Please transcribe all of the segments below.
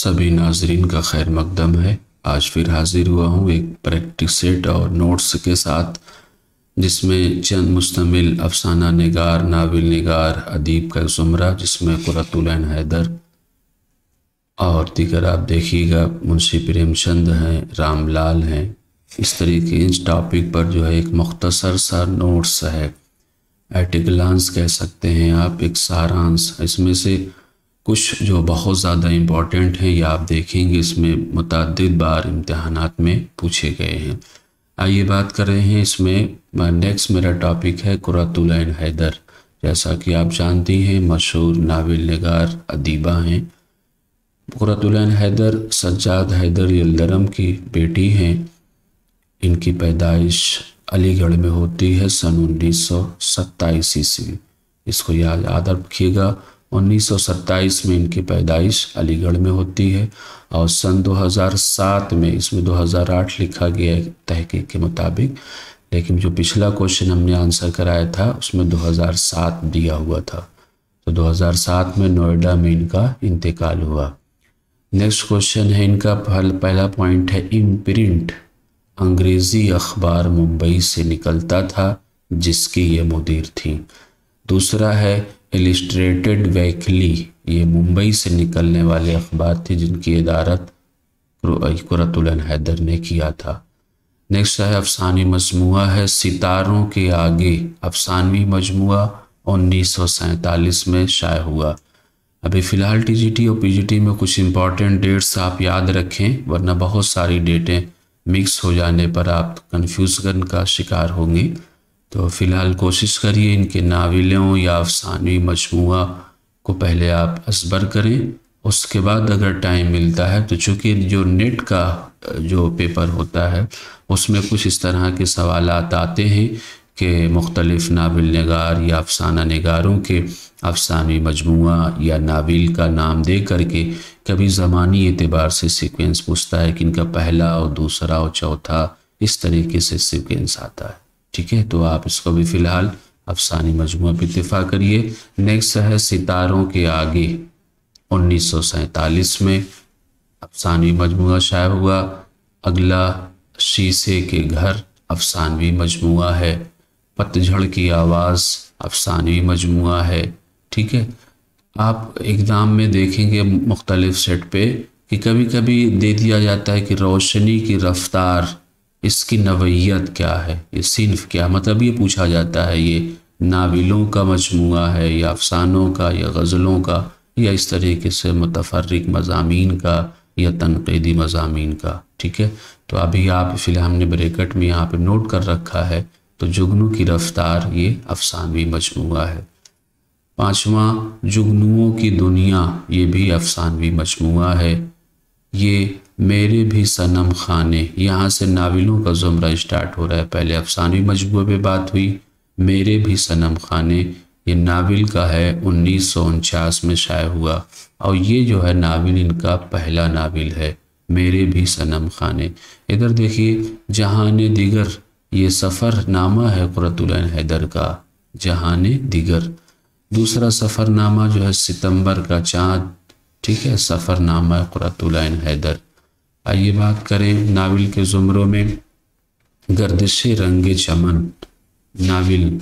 सभी नाजरीन का खैर मकदम है आज फिर हाजिर हुआ हूँ एक प्रैक्टिस सेट और नोट्स के साथ जिसमें चंद मुस्तमिल अफसाना नगार नावल नगार अदीब का ज़ुमरा जिसमें कुरतुलैन हैदर और दीगर आप देखिएगा मुंशी प्रेमचंद हैं रामलाल हैं इस तरीके इस टॉपिक पर जो है एक मख्तसर सा नोट्स है एट ए ग्लांस कह सकते हैं आप एक सारांश इसमें से कुछ जो बहुत ज़्यादा इम्पॉर्टेंट हैं या आप देखेंगे इसमें मुतद बार इम्तहान में पूछे गए हैं आइए बात कर रहे हैं इसमें नेक्स्ट मेरा टॉपिक है कुरातुलैन हैदर जैसा कि आप जानती हैं मशहूर नावल नगार अदीबा हैं कुरतुलैन हैदर सज्जाद हैदर यल्दरम की बेटी हैं इनकी पैदाइश अलीगढ़ में होती है सन उन्नीस सौ ईस्वी इसको याद याद रखिएगा 1927 में इनकी पैदाइश अलीगढ़ में होती है और सन 2007 में इसमें 2008 लिखा गया है तहकीक के मुताबिक लेकिन जो पिछला क्वेश्चन हमने आंसर कराया था उसमें 2007 दिया हुआ था तो 2007 में नोएडा में इनका इंतकाल हुआ नेक्स्ट क्वेश्चन है इनका पहला पॉइंट है इम्प्रिंट अंग्रेज़ी अखबार मुंबई से निकलता था जिसकी ये मुदीर थी दूसरा है एलिस्ट्रेटेड वैकली ये मुंबई से निकलने वाले अखबार थे जिनकी इदारत कुरतुलन हैदर ने किया था नेक्स्ट है अफसानी मजमू है सितारों के आगे अफसानवी मजमू उन्नीस सौ सैंतालीस में शाये हुआ अभी फ़िलहाल टी जी टी और पी जी टी में कुछ इंपॉर्टेंट डेट्स आप याद रखें वरना बहुत सारी डेटें मिक्स हो जाने पर आप कन्फ्यूज़न का शिकार होंगी तो फ़िलहाल कोशिश करिए इनके नाविलों या अफसानवी मजमू को पहले आप असबर करें उसके बाद अगर टाइम मिलता है तो चूँकि जो नेट का जो पेपर होता है उसमें कुछ इस तरह के सवाल आते हैं कि मुख्तलिफ़ नावल नगार या अफसाना नगारों के अफसानवी मजमू या नावल का नाम दे करके कभी ज़मानी एतबार से सिक्वेंस पूछता है कि इनका पहला और दूसरा और चौथा इस तरीके से सिक्वेंस आता है ठीक है तो आप इसको भी फिलहाल अफसानी मजमू पर इतफा करिए नेक्स्ट है सितारों के आगे उन्नीस में अफसानवी मजमू शाया हुआ अगला शीशे के घर अफसानवी मजमू है पतझड़ की आवाज़ अफसानवी मजमू है ठीक है आप एग्ज़ाम में देखेंगे मुख्तलिफ सेट पे कि कभी कभी दे दिया जाता है कि रोशनी की रफ्तार इसकी नवैयत क्या है ये सिर्फ़ क्या मतलब ये पूछा जाता है ये नाविलों का मजमू है या अफसानों का या गज़लों का या इस तरीके से मतफरक मजामी का या तनकीदी मजामी का ठीक है तो अभी आप फिलहाल हमने ब्रेकट में यहाँ पे नोट कर रखा है तो जुगनू की रफ्तार ये अफसानवी मजमू है पाँचवा जुगनुओं की दुनिया ये भी अफसानवी मजमू है ये मेरे भी सनम खाने यहाँ से नावलों का ज़ुमरा स्टार्ट हो रहा है पहले अफसानवी मजबू पे बात हुई मेरे भी सनम खाने ये नावल का है उन्नीस सौ उनचास में शाये हुआ और ये जो है नावल इनका पहला नावल है मेरे भी सनम खाने इधर देखिए जहान दिगर ये सफ़रनामा है कुरतुलन हैदर का जहान दिगर दूसरा सफ़रनामा जो है सितंबर का चाँद ठीक है सफ़रनामा कुरतुलन हैदर आइए बात करें नाविल के ज़ुमरों में गर्दिश रंग चमन नाविल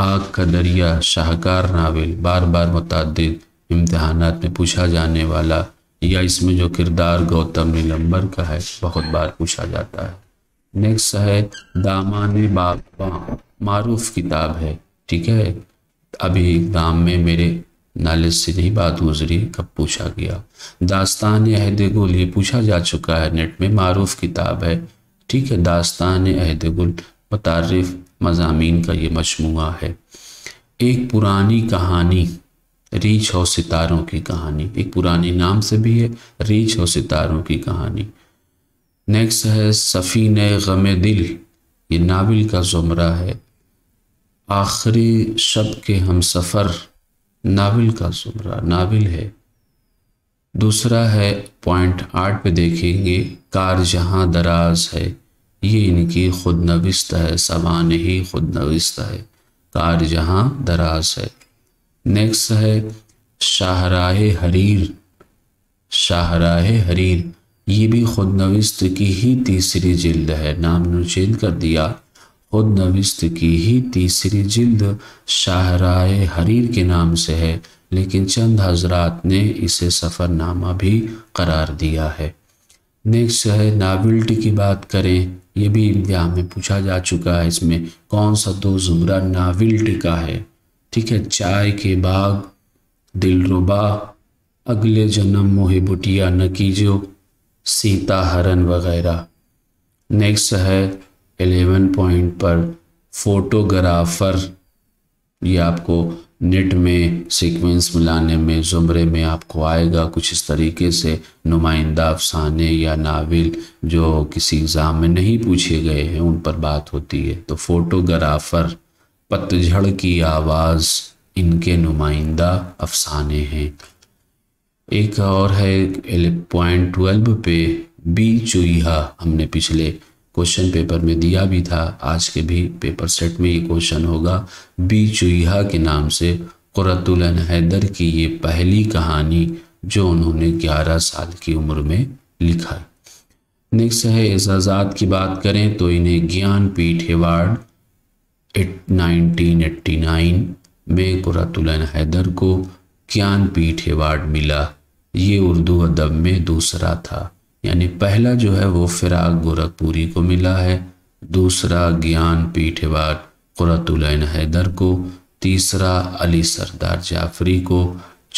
आग का दरिया शाहकार नाविल बार बार मुतद इम्तहान में पूछा जाने वाला या इसमें जो किरदार गौतम नीलम्बर का है बहुत बार पूछा जाता है नेक्स्ट है दामान बाबा मारूफ किताब है ठीक है अभी दाम में मेरे नालिद से नहीं बात गुजरी कब पूछा गया दास्तान अहद गुल ये पूछा जा चुका है नेट में मारूफ किताब है ठीक है दास्तान अहद गुल मतारफ मजामी का ये मजमू है एक पुरानी कहानी रीछ और सितारों की कहानी एक पुरानी नाम से भी है रीछ और सितारों की कहानी नेक्स्ट है सफ़ीन गम दिल ये नावल का ज़ुमरा है आखिरी शब के हम सफ़र नाविल का सुमरा नाविल है दूसरा है पॉइंट आठ पे देखेंगे कार जहाँ दराज है ये इनकी खुद नविस्त है समान ही खुद नविस्त है कार जहाँ दराज है नेक्स्ट है शाहराह हरीर शाहराह हरीर ये भी खुद नविस्त की ही तीसरी जिल्द है नाम चेंज कर दिया खुद की ही तीसरी जिल्द शाहराय हरीर के नाम से है लेकिन चंद हजरात ने इसे सफ़रनामा भी करार दिया है नेक्स्ट है नावल्टी की बात करें ये भी इम्तिहान में पूछा जा चुका है इसमें कौन सा दो तो जुमरा नावल्टी का है ठीक है चाय के बाग दिलरुबा अगले जन्म मोहे बुटिया नकीजो सीता हरन वगैरह नेक्स्ट है एलेवन पॉइंट पर फोटोग्राफर ये आपको नेट में सीक्वेंस मिलाने में ज़ुमरे में आपको आएगा कुछ इस तरीके से नुमाइंदा अफसाने या नावल जो किसी एग्ज़ाम में नहीं पूछे गए हैं उन पर बात होती है तो फोटोग्राफर पतझड़ की आवाज़ इनके नुमाइंदा अफसाने हैं एक और है पॉइंट ट्वेल्व पे बी चूहा हमने पिछले क्वेश्चन पेपर में दिया भी था आज के भी पेपर सेट में ये क्वेश्चन होगा बी चूहा के नाम से कुरतुलन हैदर की ये पहली कहानी जो उन्होंने 11 साल की उम्र में लिखा नेक्स्ट है एजाजात की बात करें तो इन्हें नाइनटीन एट्टी नाइन में कुरतुलन हैदर को ज्ञान पीठ एवार्ड मिला ये उर्दू अदब में दूसरा था यानी पहला जो है वो फिराक गोरखपुरी को मिला है दूसरा ज्ञान पीठवाट कुरतुलैन हैदर को तीसरा अली सरदार जाफरी को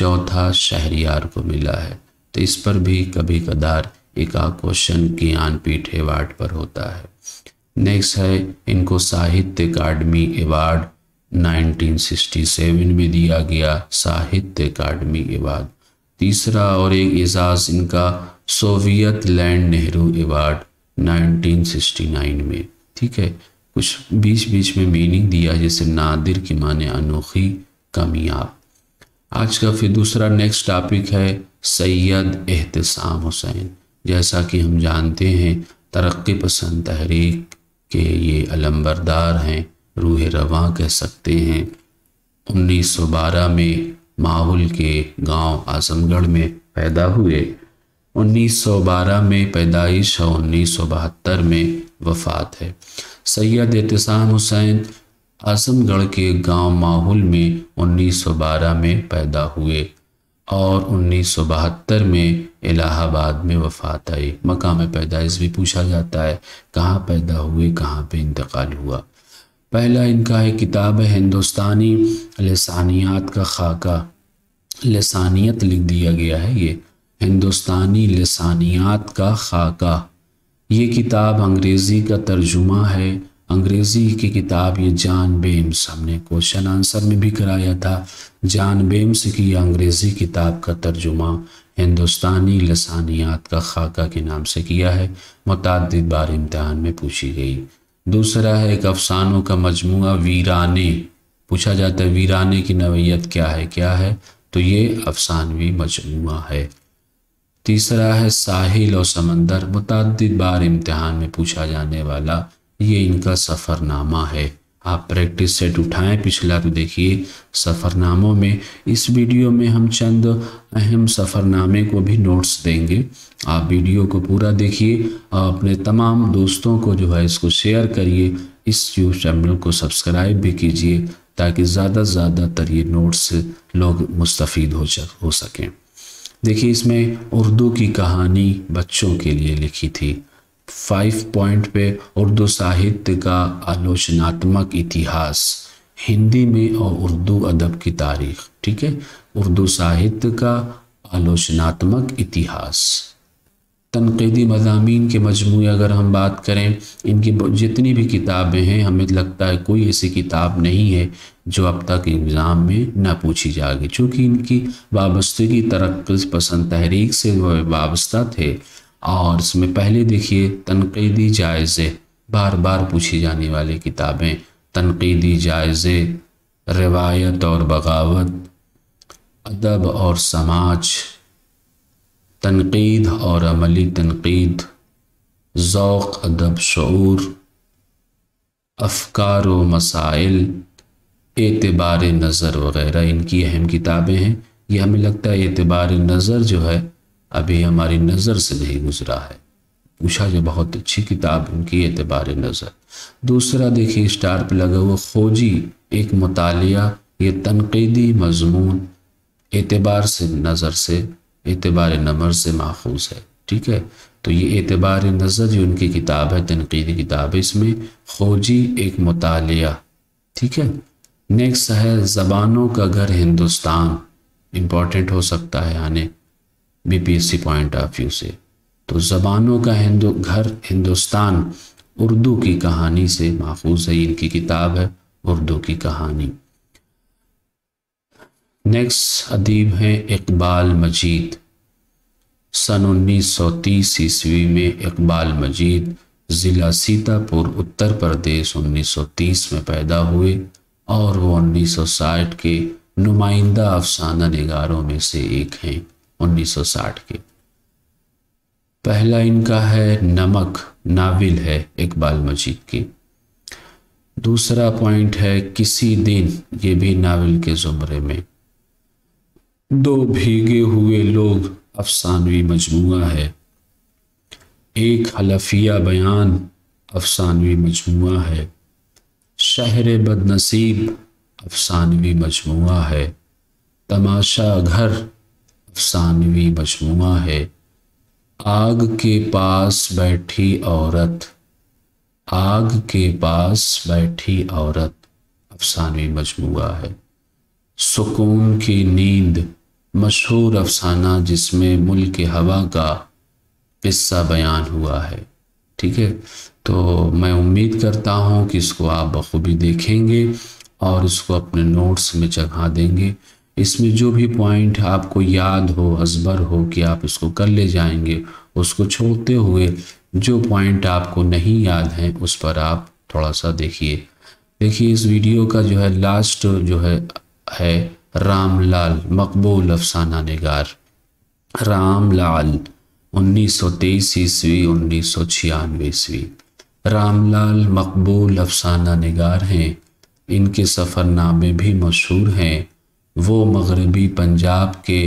चौथा शहरियार को मिला है तो इस पर भी कभी कदार एक क्वेश्चन ज्ञान पीठ एवार्ड पर होता है नेक्स्ट है इनको साहित्य अकाडमी एवार्ड 1967 में दिया गया साहित्य अकाडमी एवार्ड तीसरा और एक एजाज़ इनका सोवियत लैंड नेहरू अवार्ड 1969 में ठीक है कुछ बीच बीच में मीनिंग दिया जैसे नादिर की माने अनोखी कामयाब आज का फिर दूसरा नेक्स्ट टॉपिक है सैयद एहतसाम हुसैन जैसा कि हम जानते हैं तरक्की पसंद तहरीक के ये अलम्बरदार हैं रूह रवा कह सकते हैं 1912 में माहौल के गांव आजमगढ़ में पैदा हुए 1912 में पैदाइश और उन्नीस में वफात है सैयद एहतसाम हुसैन आजमगढ़ के गांव माहौल में 1912 में पैदा हुए और 1972 में इलाहाबाद में वफात आई मकाम पैदाइश भी पूछा जाता है कहाँ पैदा हुए कहाँ पे इंतकाल हुआ पहला इनका एक किताब है हिंदुस्तानी लसानियात का खाका लसानियत लिख दिया गया है ये हिंदुस्तानी लसानियात का खाका ये किताब अंग्रेज़ी का तर्जुमा है अंग्रेज़ी की किताब ये जान बेम्स हमने क्वेश्चन आंसर में भी कराया था जान बेम्स की अंग्रेज़ी किताब का तर्जुमा हिंदुस्तानी लसानियात का खाका के नाम से किया है मतद बार इम्तहान में पूछी गई दूसरा है एक अफसानों का मजमू वीराने पूछा जाता है वीराने की नवीयत क्या है क्या है तो ये अफसानवी मजमू है तीसरा है साहिल और समंदर मुतद बार इम्तहान में पूछा जाने वाला ये इनका सफ़रनामा है आप प्रैक्टिस सेट उठाएं पिछला तो देखिए सफ़रनामों में इस वीडियो में हम चंद अहम सफ़रनामे को भी नोट्स देंगे आप वीडियो को पूरा देखिए और अपने तमाम दोस्तों को जो है इसको शेयर करिए इस यूट्यूब चैनल को सब्सक्राइब भी कीजिए ताकि ज़्यादा से ज़्यादातर ये नोट्स लोग मुस्तफ़ हो सकें देखिए इसमें उर्दू की कहानी बच्चों के लिए लिखी थी फाइव पॉइंट पे उर्दू साहित्य का आलोचनात्मक इतिहास हिंदी में और उर्दू अदब की तारीख ठीक है उर्दू साहित्य का आलोचनात्मक इतिहास तनकीदी मजामी के मजमू अगर हम बात करें इनकी जितनी भी किताबें हैं हमें लगता है कोई ऐसी किताब नहीं है जो अब तक एग्ज़ाम में ना पूछी जाएगी चूँकि इनकी वाबस्तगी तरक् पसंद तहरीक से वह वाबस्ता थे और इसमें पहले देखिए तनकीदी जायज़े बार बार पूछी जाने वाली किताबें तनकीदी जायज़े रवायत और बगावत अदब और समाज तनकीद और अमली तनकीद अदब शूर अफकार व मसाइल एतबार नज़र वग़ैरह इनकी अहम किताबें हैं ये हमें लगता है एतबार नज़र जो है अभी हमारी नज़र से नहीं गुज़रा है पूछा जो बहुत अच्छी किताब उनकी एतबार नज़र दूसरा देखिए स्टार पर लगा हुआ खोजी एक मतालिया ये तनकीदी मजमून एतबार से नज़र से एतबार नमर से माखूस है ठीक है तो ये एतबार नज़र जो उनकी किताब है तनकीदी किताब है इसमें खोजी एक मताल ठीक है नेक्स्ट है ज़बानों का घर हिंदुस्तान इम्पॉर्टेंट हो सकता है आने बीपीएससी पॉइंट ऑफ व्यू से तो ज़बानों का हिंदु घर हिंदुस्तान उर्दू की कहानी से माखूज है इनकी किताब है उर्दू की कहानी नेक्स्ट अदीब हैं इकबाल मजीद सन 1930 ईस्वी में इकबाल मजीद ज़िला सीतापुर उत्तर प्रदेश 1930 में पैदा हुए और वो 1960 के नुमाइंदा अफसाना निगारों में से एक हैं 1960 के पहला इनका है नमक नाविल है इकबाल मजीद की दूसरा पॉइंट है किसी दिन ये भी नावल के ज़ुमरे में दो भीगे हुए लोग अफसानवी मजमू है एक हलफिया बयान अफसानवी मजमू है शहर बदनसीब अफसानवी मजमू है तमाशा घर अफसानवी मजमू है आग के पास बैठी औरत आग के पास बैठी औरत अफसानवी मजमू है सुकून की नींद मशहूर अफसाना जिसमें मुल्क हवा का किस्सा बयान हुआ है ठीक है तो मैं उम्मीद करता हूँ कि इसको आप बखूबी देखेंगे और इसको अपने नोट्स में जगह देंगे इसमें जो भी पॉइंट आपको याद हो असबर हो कि आप इसको कर ले जाएंगे उसको छोड़ते हुए जो पॉइंट आपको नहीं याद हैं उस पर आप थोड़ा सा देखिए देखिए इस वीडियो का जो है लास्ट जो है है रामलाल मकबूल अफसाना नगार रामलाल उन्नीस सौ तेईस ईस्वी उन्नीस सौ छियानवे ईस्वी रामलाल मकबूल अफसाना नगार हैं इनके सफ़रनामे भी मशहूर हैं वो मगरबी पंजाब के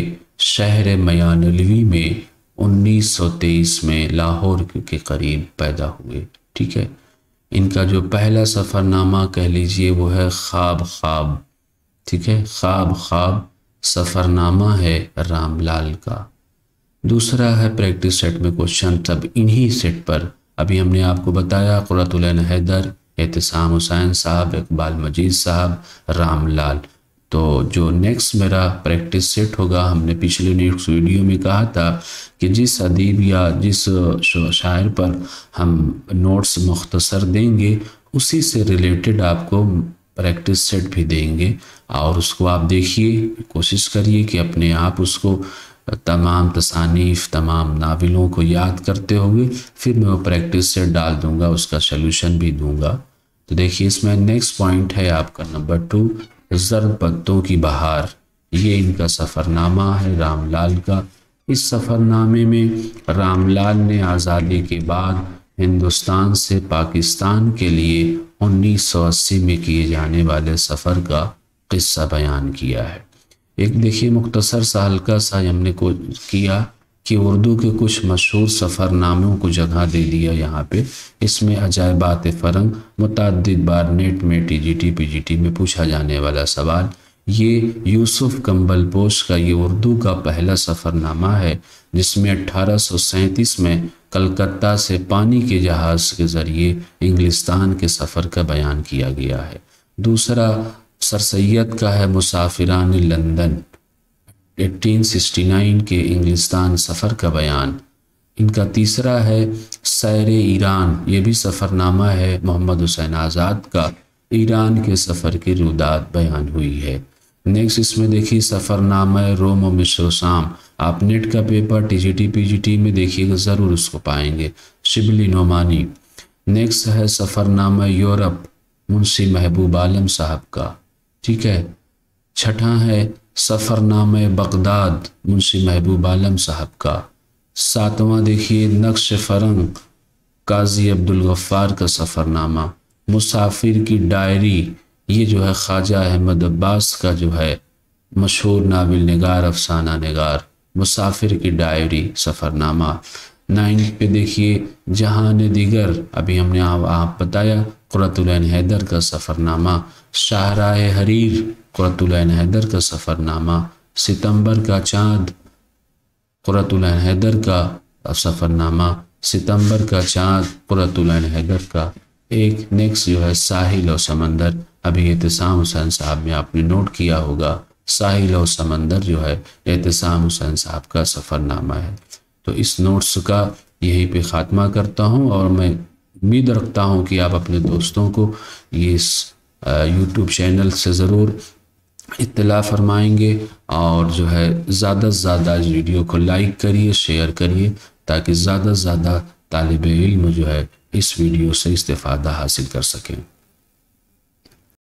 शहर मयानलवी में उन्नीस सौ तेईस में लाहौर के करीब पैदा हुए ठीक है इनका जो पहला सफ़रनामा कह लीजिए वो है ख्वाब ख्वाब ठीक है ख्वाब ख्वाब सफ़रनामा है रामलाल का दूसरा है प्रैक्टिस सेट में क्वेश्चन तब इन्हीं सेट पर अभी हमने आपको बताया कुरतुलन हैदर एहतसाम हुसैन साहब इकबाल मजीद साहब रामलाल तो जो नेक्स्ट मेरा प्रैक्टिस सेट होगा हमने पिछले नेक्स्ट वीडियो में कहा था कि जिस अदीब या जिस शायर पर हम नोट्स मुख्तसर देंगे उसी से रिलेटेड आपको प्रैक्टिस सेट भी देंगे और उसको आप देखिए कोशिश करिए कि अपने आप उसको तमाम तसानीफ तमाम नावलों को याद करते हुए फिर मैं वो प्रैक्टिस सेट डाल दूंगा उसका सोल्यूशन भी दूंगा तो देखिए इसमें नेक्स्ट पॉइंट है आपका नंबर टू जर्द पत्तों की बहार ये इनका सफ़रनामा है रामलाल का इस सफ़रनामे में रामलाल ने आज़ादी के बाद हिंदुस्तान से पाकिस्तान के लिए 1980 में किए जाने वाले सफ़र का किस्सा बयान किया है एक देखिए मुख्तसर सा हल्का सा हमने को किया कि उर्दू के कुछ मशहूर सफ़रनामों को जगह दे दिया यहाँ पे इसमें अजायबात फ़रंग मतद बार नेट में T G T P G T में पूछा जाने वाला सवाल ये यूसुफ पोश का ये उर्दू का पहला सफ़रनामा है जिसमें अट्ठारह में कलकत्ता से पानी के जहाज़ के ज़रिए इंग्लिस्तान के सफ़र का बयान किया गया है दूसरा सर सैद का है मुसाफिरान लंदन 1869 के इंग्लिस्तान सफ़र का बयान इनका तीसरा है सैर ईरान ये भी सफ़रनामा है मोहम्मद हुसैन आज़ाद का ईरान के सफ़र की रुदात बयान हुई है नेक्स्ट इसमें देखिए सफ़रनामा रोम और मिश्र शाम आप नेट का पेपर टीजीटी पीजीटी में देखिएगा ज़रूर उसको पाएंगे शिबली नोमानी नेक्स्ट है सफ़रनामा यूरोप मुंशी महबूब आलम साहब का ठीक है छठा है सफ़रनामा बगदाद मुंशी महबूब आलम साहब का सातवां देखिए नक्श फरंग काजी अब्दुल गफ्फार का सफ़रनामा मुसाफिर की डायरी ये जो है ख्वाजा अहमद अब्बास का जो है मशहूर नावल नगार अफसाना नगार मुसाफिर की डायरी सफ़रनामा नाइन पे देखिए ने दिगर अभी हमने आप, आप बताया कुरतुलैन हैदर का सफ़रनामा शाहरा हरीर कुरतुलैन हैदर का सफ़रनामा सितंबर का चाँद कुरतुलैन हैदर का सफ़रनामा सितंबर का चाँद कुरतुलैन हैदर का एक नेक्स्ट जो है साहिल और समंदर अभी एहतसाम हुसैन साहब ने आपने नोट किया होगा साहिल और समंदर जो है एहतसाम हुसैन साहब का सफ़रनामा है तो इस नोट्स का यहीं पे ख़ात्मा करता हूँ और मैं उम्मीद रखता हूँ कि आप अपने दोस्तों को ये इस यूट्यूब चैनल से ज़रूर इतला फरमाएंगे और जो है ज़्यादा से ज़्यादा इस वीडियो को लाइक करिए शेयर करिए ताकि ज़्यादा से ज़्यादा तालब इल्म जो है इस वीडियो से इस्तेफ़ादा हासिल कर सकें